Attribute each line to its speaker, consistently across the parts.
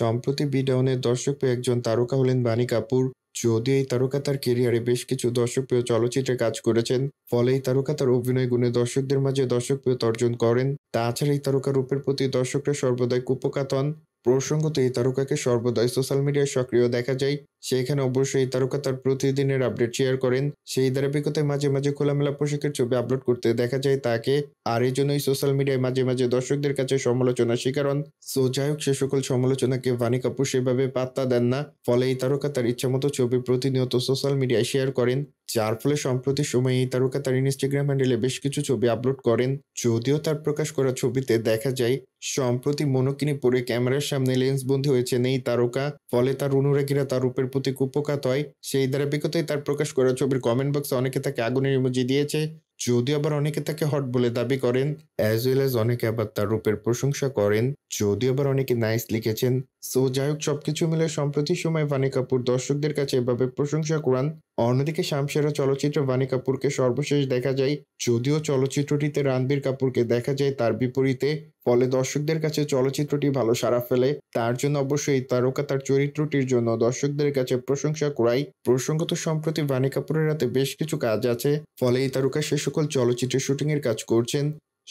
Speaker 1: সম্প্রতি বিডাউনের দর্শকপ্রিয় একজন তারকা হলেন বাণী কাপুর যদিও এই তারকা তার কেরিয়ারে বেশ কিছু দর্শকপ্রিয় চলচ্চিত্রে কাজ করেছেন ফলে এই তারকা তার অভিনয় গুণে দর্শকদের মাঝে দর্শকপ্রিয়তা অর্জন করেন তাছাড়া এই তারকা রূপের প্রতি দর্শকরা সর্বদাই কুপকাতন প্রসঙ্গত এই তারকাকে সর্বদাই সোশ্যাল মিডিয়ায় সক্রিয় দেখা যায় সেখানে অবশ্যই এই তারকা তার প্রতিদিনের আপডেট শেয়ার করেন সেই ধারাবাহিকতায় মাঝে মাঝে খোলামেলা পোশাকের ছবি আপলোড করতে দেখা যায় তাকে আর এই জন্যই সোশ্যাল মিডিয়ায় মাঝে মাঝে দর্শকদের কাছে সমালোচনা শিকার হন সো যাই হোক সে সকল সমালোচনাকে ভানি কাপুর সেভাবে পাত্তা দেন না ফলে এই তারকা তার ইচ্ছামতো ছবি প্রতিনিয়ত সোশ্যাল মিডিয়ায় শেয়ার করেন যার ফলে সম্প্রতি সময়ে এই তারকা তার ইনস্টাগ্রাম হ্যান্ডেলে বেশ কিছু ছবি আপলোড করেন যদিও তার প্রকাশ করা ছবিতে দেখা যায় সম্প্রতি মনোকিনি পরে ক্যামেরার সামনে লেন্স বন্দী হয়েছেন এই তারকা ফলে তার অনুরাগীরা তার রূপের প্রতি কুপকাত হয় সেই ধারাবাহিকতায় তার প্রকাশ করা ছবির কমেন্ট বক্সে অনেকে তাকে আগুনের ইমোজি দিয়েছে যদিও আবার অনেকে তাকে হট বলে দাবি করেন অ্যাজ ওয়েল অ্যাজ অনেকে আবার তার রূপের প্রশংসা করেন যদিও আবার অনেকে নাইস লিখেছেন সো যাই হোক সবকিছু মিলে সম্প্রতি সময় ভানি কাপুর দর্শকদের কাছে এভাবে প্রশংসা করান অন্যদিকে শামসেরা চলচ্চিত্র বাণী কাপুরকে সর্বশেষ দেখা যায় যদিও চলচ্চিত্রটিতে রণবীর কাপুরকে দেখা যায় তার বিপরীতে ফলে দর্শকদের কাছে চলচ্চিত্রটি ভালো সাড়া ফেলে তার জন্য অবশ্যই তারকা তার চরিত্রটির জন্য দর্শকদের কাছে প্রশংসা করাই প্রসঙ্গত সম্প্রতি বাণী কাপুরের হাতে বেশ কিছু কাজ আছে ফলে এই তারকা সে সকল চলচ্চিত্রের এর কাজ করছেন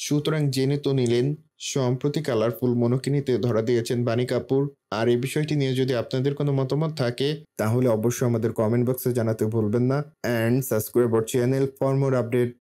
Speaker 1: সুতরাং জেনে তো নিলেন সম্প্রতি কালারফুল মনোকিনিতে ধরা দিয়েছেন বাণী কাপুর আর এই বিষয়টি নিয়ে যদি আপনাদের কোনো মতামত থাকে তাহলে অবশ্যই আমাদের কমেন্ট বক্সে জানাতে ভুলবেন না and subscribe channel for more update